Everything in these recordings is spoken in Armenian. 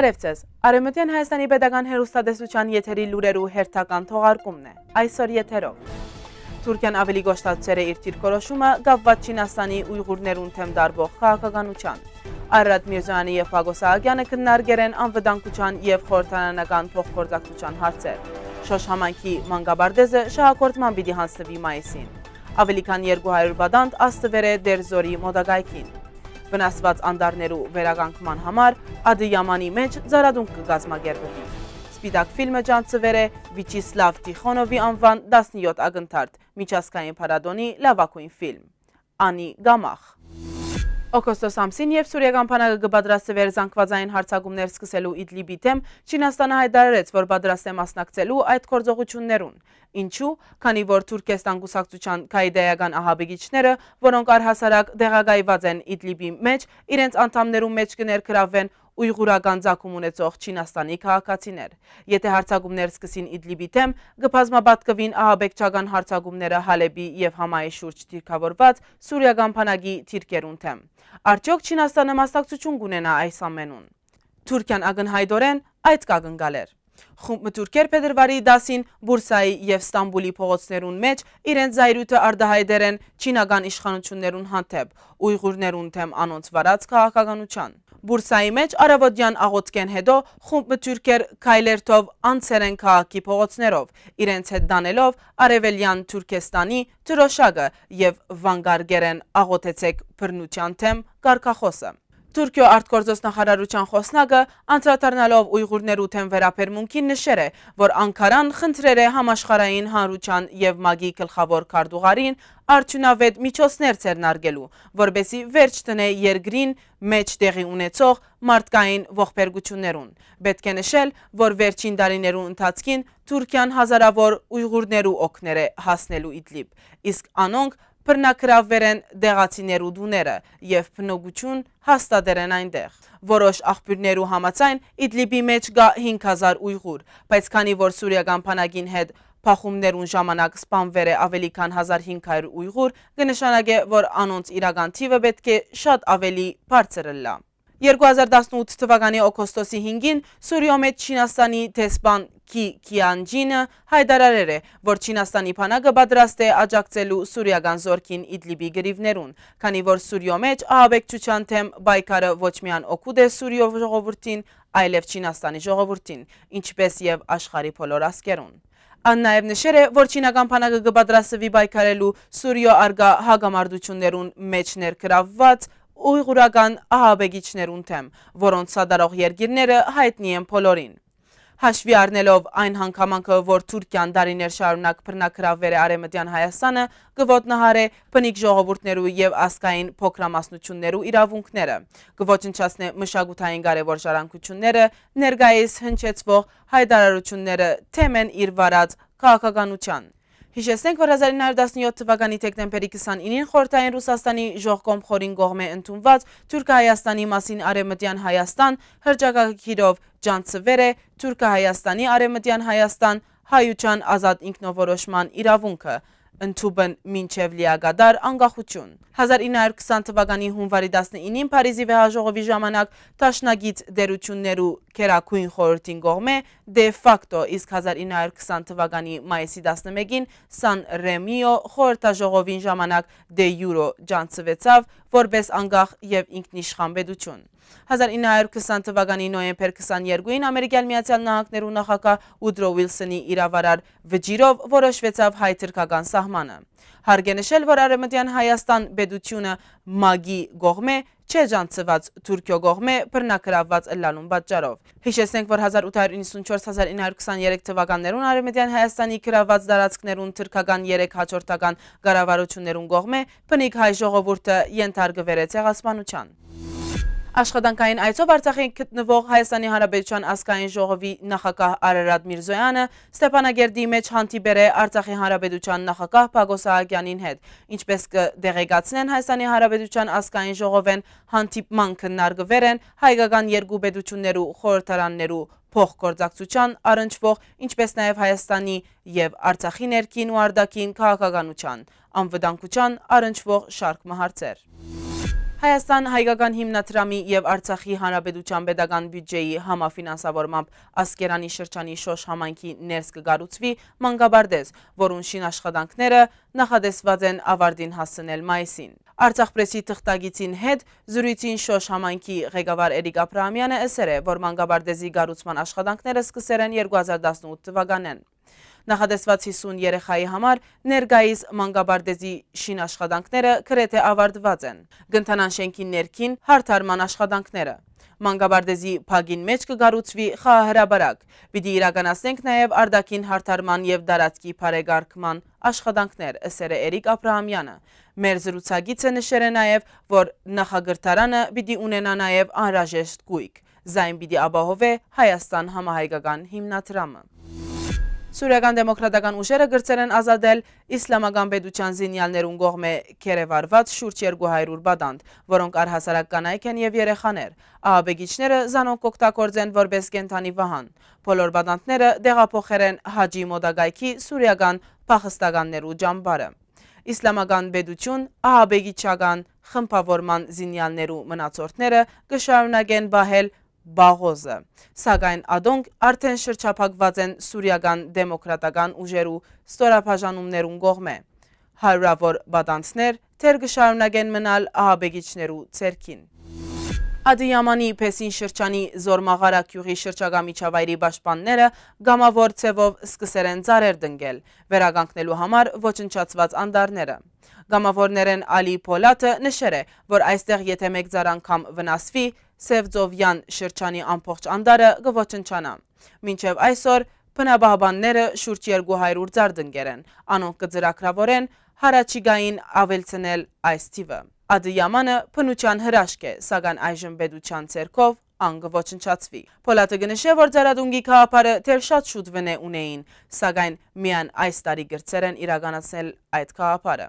Բարև ձեզ։ Արևմտյան Հայաստանի Պետական Հերոստատեսության եթերի լուրերու հերթական թողարկումն է։ Այսօր եթերով։ Թուրքիան ավելի գոհշտացրել է իր դիրքորոշումը գավված Չինաստանի ույղուրներուն թեմ դարբող քաղաքականության։ Արադ Միրզյանի եւ Վագոս Աղյանը քննարկել են անվտանգության եւ խորհրդանանական փոխգործակցության հարցեր։ Շոշ համանքի մանգաբարդեզը շահակորտման պիտի հանձնվի մայիսին։ Ավելի քան 200 բադանդ աստվեր է դերձորի մոդագայքին։ Վնասված անդարներու վերագանքման համար ադիյամանի մեջ զարադունք կգազմագերվվի։ Սպիտակ վիլմը ճանցվեր է վիչիսլավ տիխոնովի անվան 17 ագնթարդ, միջասկային պարադոնի լավակույն վիլմ, անի գամախ։ Օգոստոս ամսին և Սուրիական պանագը գբադրաստը վերզանքվածային հարցագումներ սկսելու իդլիբի թեմ չինաստանը հայդարերեց, որ բադրաստ է մասնակցելու այդ կործողություններուն։ Ինչու, քանի որ Թուրքեստան գուսակցության կայիդայական ահաբեգիչները, որոնք արհասարակ դեղագայված են իդլիբի մեջ, իրենց անդամներու մեջ կներքրավեն ուйղուրական ցակում ունեցող Չինաստանի քաղաքացիներ։ Եթե հարցակումներ սկսին Իդլիբի թեմ, կփազմաբատկվին ահաբեկչական հարցակումները Հալեբի եւ Համայի շուրջ թիրքավորված Սուրիական բանակի թիրքերուն թեմ։ Արդյոք Չինաստանը մասնակցություն կունենա այս ամենուն։ Թուրքիան ագնհայդորեն այդ կագնգալեր։ Խումբ մտուրքեր Փետրվարի 10-ին Բուրսայի եւ Ստամբուլի փողոցներուն մեջ իրենց զայրույթը արդահայտեր են Չինական իշխանություններուն հանդեպ, ուйղուրներուն թեմ անոնց վարած քաղաքականության։ Բուրսայի մեջ Արավոդյան աղոթքեն հետո խումբ մտուրքեր քայլերթով անցեր են քաղաքի փողոցներով, իրենց հետ դանելով Արևելյան Թուրքեստանի Տրոշակը եւ վանգարգերեն աղոթեցեք բռնության թեմ Կարքախոսը։ Թուրքիո արտգործոս նախարարության խոսնակը անդրադառնալով ուйղուրներու թեմ վերաբերմունքին նշել է, որ Անկարան խնդրել է համաշխարհային հանրության եւ ՄԱԳ-ի գլխավոր քարտուղարին արդյունավետ միջոցներ ձեռնարկելու, որբեսի վերջ տնե երկրին մեջ տեղի ունեցող մարդկային ողբերգություններուն։ Պետք է նշել, որ վերջին տարիներու ընթացքին Թուրքիան հազարավոր ուйղուրներու օկներ է հասնելու Իդլիբ, իսկ անոնք բրնակրավվեր են դեղացիներու դուները և պնոգություն հաստադեր են այնտեղ։ Որոշ աղբյուրներու համացայն իդլիբի մեջ գա 5,000 ույղուր, բայց քանի որ Սուրիական պանագին հետ պախումներուն ժամանակ սպանվեր է ավելի կան 1500 ույղուր, գնշանագ է, որ անոնց իրագան թիվը բետք է շատ ավելի պարցրը լա։ 2018 թվականի օգոստոսի 5-ին Սուրիոմ հետ Չինաստանի դեսպան Կի Կիանջինը հայտարարել է, որ Չինաստանի փանակը պատրաստ է աջակցելու սուրիական զորքին Իդլիբի գրիվներուն, քանի որ Սուրիո մեջ ահաբեկչության թեմ պայքարը ոչ միայն օգուտ է Սուրիո ժողովրդին, այլև Չինաստանի ժողովրդին, ինչպես եւ աշխարի բոլոր ասկերուն։ Ան նաև նշեր է, որ չինական պանակը գպատրասվի բայքարելու Սուրյո արգա հագամարդություններուն մեջ ներկրավված ուղուրական ահաբեգիչներ ունթեմ, որոնց սադարող երգիրները հայտնի են պոլորին։ Հաշվի արնելով այն հանգամանքը, որ թուրկյան դարիներ շարունակ պրնակրավեր է արեմտյան Հայաստանը, գվոտնահար է պնիկ ժողովորդներու և ասկային փոքրամասնություններու իրավունքները, գվոչնչասն է մշագութային գարևոր ժարանքությունները, ներգայիս հնչեցվող հայդարարությունները թեմ են իր վարած կաղաքագանության։ Հիշեցնենք, որ 1917 թվականի թեկտեմբերի 29-ին խորհրդային Ռուսաստանի ժողկոմ խորին կողմ է ընդունված Թուրք-Հայաստանի մասին արևմտյան Հայաստան, հրճակակիրով ջանցվեր է Թուրք-Հայաստանի արևմտյան Հայաստան, հայության ազատ ինքնովորոշման իրավունքը ընդուբն մինչև լիագադար անգախություն։ 1920 թվականի հունվարի 19-ին Փարիզի վեհաժողովի ժամանակ տաշնագից դերություններու քերակույն խորհրդին կողմ է դե ֆակտո, իսկ 1920 թվականի մայիսի 11-ին Սան Ռեմիո խորհրդաժողովին ժամանակ դե յուրո ջանցվեցավ որպես անգախ եւ ինքնիշխան պետություն։ 1920 թվականի նոյեմբեր 22-ին Ամերիկյան Միացյալ Նահանգներու նախագահ Ուդրո Ուիլսոնի իրավարար վճիրով որոշվեցավ հայ թրքական սահմանը։ Հարգ է նշել, որ Արևմտյան Հայաստան բեդությունը մագի գողմ է, չէ ջանցված Թուրքիո գողմ է բռնակրավված լալուն պատճառով։ Հիշեցնենք, որ 1894-1923 թվականներուն Արևմտյան Հայաստանի գրաված դարածքներուն թրքական 3 հաջորդական կառավարություններուն գողմ է բնիկ հայ ժողովուրդը ենթարկվեր է ցեղասպանության։ Աշխատանքային այցով Արցախի գտնվող Հայաստանի Հանրապետության ազգային ժողովի նախագահ Արարատ Միրզոյանը Ստեփանագերդի մեջ հանդիպեր է Արցախի Հանրապետության նախագահ Պագոս Ահագյանին հետ, ինչպես կդեղեկացնեն Հայաստանի Հանրապետության ազգային ժողովեն հանդիպման քննարկվեր են հայկական երկու պետություններու խորհրդարաններու փոխգործակցության առնչվող, ինչպես նաև Հայաստանի եւ Արցախի ներքին ու արդակին քաղաքականության, անվտանգության առնչվող շարք մահարցեր։ Հայաստան Հայկական հիմնադրամի և Արցախի Հանրապետության պետական բյուջեի համաֆինանսավորմամբ ասկերանի շրջանի շոշ համանքի ներս կգարուցվի մանգաբարդեզ, որուն շին աշխատանքները նախադեսված են ավարդին հասցնել մայսին։ Արցախ պրեսի թղթագիցին հետ զրույցին շոշ համանքի ղեկավար Էրիկ Աբրահամյանը ասել է, որ մանգաբարդեզի գառուցման աշխատանքները սկսեր են 2018 թվականին։ Նախադեսված 50 երեխայի համար ներգայիս մանգաբարդեզի շին աշխատանքները կրեթե ավարդված են։ Գնթանան շենքի ներքին հարթարման աշխատանքները։ Մանգաբարդեզի պագին մեջ կգարուցվի խահհրաբարակ, բիդի իրագանասնենք նաև արդակին հարթարման և դարացքի պարեգարկման աշխատանքներ, ասեր է էրիկ ապրահամյանը։ Մեր զրուցագիցը նշեր է նաև, որ նախագրթարանը բիդի ունենա նաև անրաժեշտ գույք, զայն բիդի աբահով է Հայաստան համահայգական հիմնադրամը։ Սուրիական դեմոքրատական ուժերը գրծել են ազադել իսլամական պետության զինյալներուն գողմ է կերևարված շուրջ 200 բադանդ, որոնք արհասարակ կանայք են և երեխաներ։ Ահաբեգիչները զանոնք ոգտակործեն որպես կենթանի վահան։ Բոլոր բադանդները դեղափոխեր են հաջի մոդագայքի սուրիական պախստագաններու ճամբարը։ Իսլամական բեդություն, ահաբեգիչական խմպավորման զինյալներու մնացորդները կշարունագեն բահել բաղոզը։ Սակայն ադոնք արդեն շրջապակված են Սուրիական դեմոքրատական ուժերու ստորապաժանումներուն գողմ է։ Հարուրավոր բատանցներ թեր գշարունագեն մնալ ահաբեգիչներու ծերքին։ Ադիյամանի Իփեսին շրջանի Զորմաղարակ յուղի շրջագա միջավայրի պաշտպանները գամավոր ցևով սկսեր են ծարեր դնգել վերագանքնելու համար ոչնչացված անդարները։ Գամավորներեն Ալի Փոլատը նշեր է, որ այստեղ եթե մեկ ձար անգամ վնասվի, Սևձովյան շրջանի ամբողջ անդարը կոչնչանա։ Մինչև այսօր բնաբահբանները շուրջ 200 ձար դնգեր են, անոնք կձրակրավորեն հարաճիգային ավելցնել այս թիվը։ Ադիյամանը պնության հրաշկ է, սագան այժմ բեդության ծերքով անգը ոչնչացվի։ Պոլատը գնշե, որ ձարադունգի կաղապարը թեր շատ շուտ վնե ունեին, սագայն միան այս տարի գրծեր են իրագանացնել այդ կաղապարը։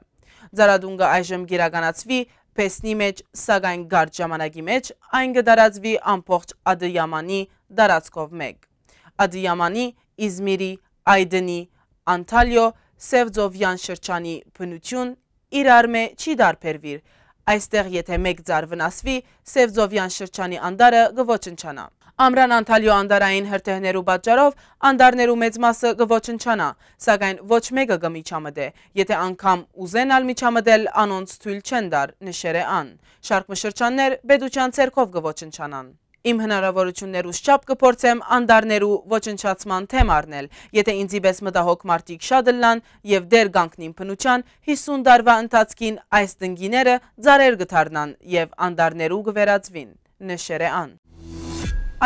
Ձարադունգը այժմ գիրագանացվի, պեսնի մեջ, սագայն գարդ ժամանագի մեջ, այն գդարածվի ամպողջ ադյամանի դարացքով մեկ։ Ադյամանի, իզմիրի, այդնի, անթալյո, Սևձովյան շրջանի պնություն իրար մե չի դարպերվիր, Այստեղ եթե մեկ ձար վնասվի, Սևձովյան շրջանի անդարը գվոչնչանա։ Ամրան անթալյո անդարային հրտեհներու պատճարով անդարներու մեծ մասը գվոչնչանա, սակայն ոչ մեկը գմիջամդ է, եթե անգամ ուզեն ալ միջամդել անոնց թույլ չեն դար, նշեր է ան։ Շարկմը շրջաններ բեդուճան ծերքով գվոչնչանան։ Իմ հնարավորություններուս չապ կփորձեմ անդարներու ոչնչացման թեմ առնել, եթե ինձի պես մտահոգ մարդիկ շատ լան և դեր գանքնին պնուճան 50 դարվա ընթացքին այս տնգիները ձարեր գթարնան և անդարներու գվերացվին, նշեր է ան։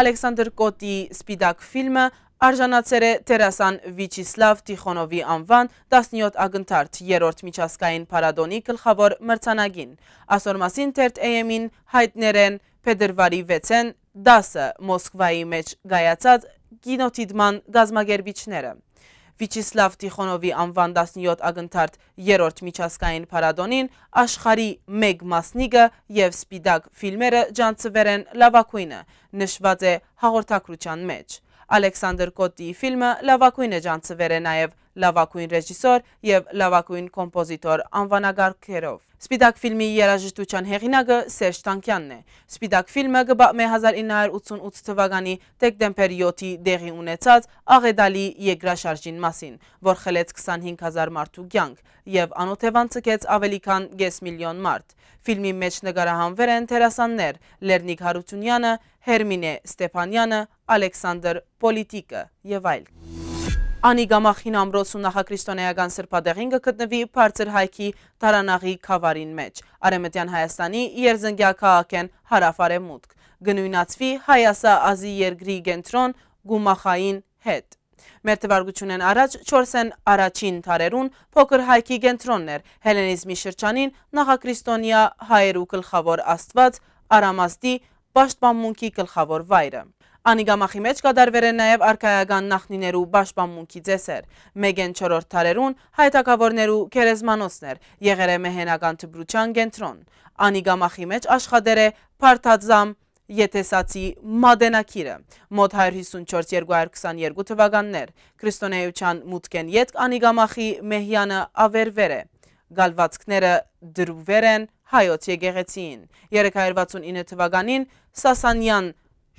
Ալեքսանդր Կոտի սպիդակ ֆիլմը արժանացեր է Տերասան Վիչիսլավ Տիխոնովի անվան 17 ագնթարդ երորդ միջասկային պարադոնի գլխավոր մրցանագին։ Ասոր մասին թերտ AM-ին հայտներեն Փետրվարի 6-ն դասը Մոսկվայի մեջ գայացած գինոթիդման գազմագերբիչները։ Վիչիսլավ Տիխոնովի անվան 17 ագնթարդ երորդ միջասկային պարադոնին աշխարի մեկ մասնիկը և սպիդակ վիլմերը ճանցվեր են լավակույնը, նշված է հաղորդակրության մեջ։ Ալեքսանդր կոտի վիլմը լավակույն է ճանցվեր է նաև լավակույն ռեժիսոր և լավակույն կոմպոզիտոր անվանագարքերով։ Սպիտակ վիլմի երաժշտության հեղինակը Սերջ Թանքյանն է։ Սպիտակ վիլմը գբաղմ է 1988 թվականի տեկտեմպեր 7-ի դեղի ունեցած աղեդալի եգրաշարժին մասին, որ խելեց 25,000 մարդու գյանք և անոթևանցկեց ավելի քան գես միլիոն մարդ։ Վիլմի մեջ նգարահանվեր են թերասաններ լերնիկ Հարությունյանը, Հերմինե Ստեպանյանը, ալեքսանդր պոլիտիկը և այլ։ Անի գամախին ամրոցում նախակրիստոնեական սրպադեղին գտնվի պարցր հայքի տարանաղի կավարին մեջ, արեմտյան Հայաստանի երզնգյա կաղաքեն հարավար է մուտք, գնույնացվի Հայասա ազի երգրի գենտրոն գումախային հետ։ Մեր տվարգություն են առաջ չորս են առաջին թարերուն փոքր հայքի գենտրոններ, հելենիզմի շրջանին նախակրիստոնյա հայերու կլխավոր աստված, արամաստի, պաշտպամունքի կլխավոր վայրը։ Անիգամախի մեջ կադարվեր են նաև արկայական նախնիներու բաշպամունքի ձեսեր, մեգեն չորորդ թարերուն հայտակավորներու կերեզմանոցներ, եղեր է մեհենական թբրության գենտրոն, անիգամախի մեջ աշխադեր է պարտածամ Եթեսացի մադենակիրը, մոտ 154-222 թվականներ, Քրիստոնեության մուտքեն ետք անիգամախի մեհյանը ավերվեր է, գալվածքները դրուվեր են հայոց եգեղեցին, 369 թվականին Սասանյան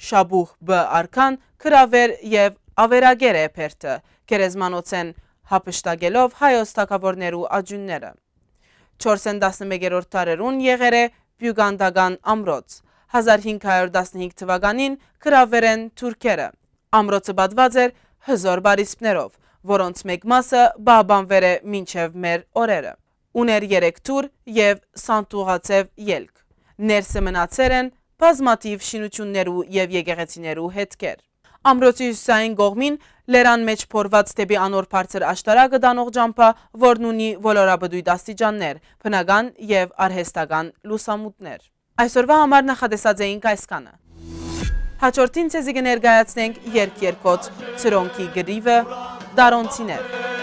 շաբուխ բ արքան, կրավեր և ավերագեր է պերտը, կերեզմանոցեն հապշտագելով հայոց թակավորներու աջունները։ 411-րդ տարերուն եղեր է բյուգանդագան ամրոց, 1515 թվականին կրավեր են թուրքերը, ամրոցը բատված էր հզոր բարիսպներով, որոնց մեկ մասը բահբանվեր է մինչև մեր օրերը։ Ուներ երեկ թուր և սանտուղացև ելք։ Ներսը մնացեր են բազմաթիվ շինություններու և եգեղեցիներու հետքեր։ Ամրոցի հյուսային գողմին լերան մեջ փորված դեպի անոր բարձր աշտարակը դանող ճամփա, որն ունի ոլորաբդույտ աստիճաններ, բնական եւ արհեստական լուսամուտներ։ Այսօրվա համար նախատեսած էինք այս կանը։ Հաջորդին ցեզի կներկայացնենք երկ երկոց, ցրոնքի գրիվը, դարոնցիներ։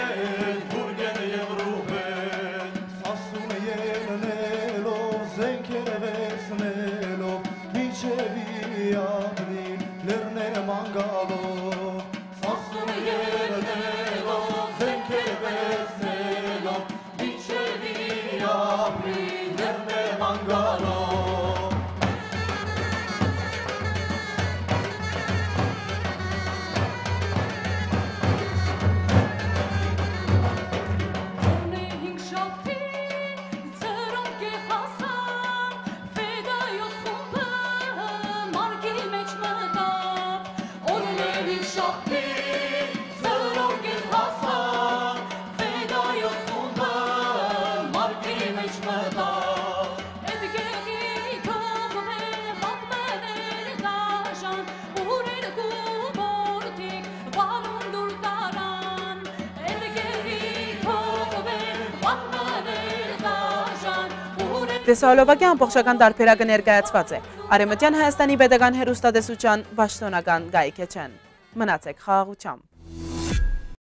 Տեսահոլովակի ամբողջական տարբերակը ներկայացված է։ Արեմտյան Հայաստանի պետական հերուստատեսության բաշտոնական գայք է չեն։ Մնացեք խաղաղությամբ։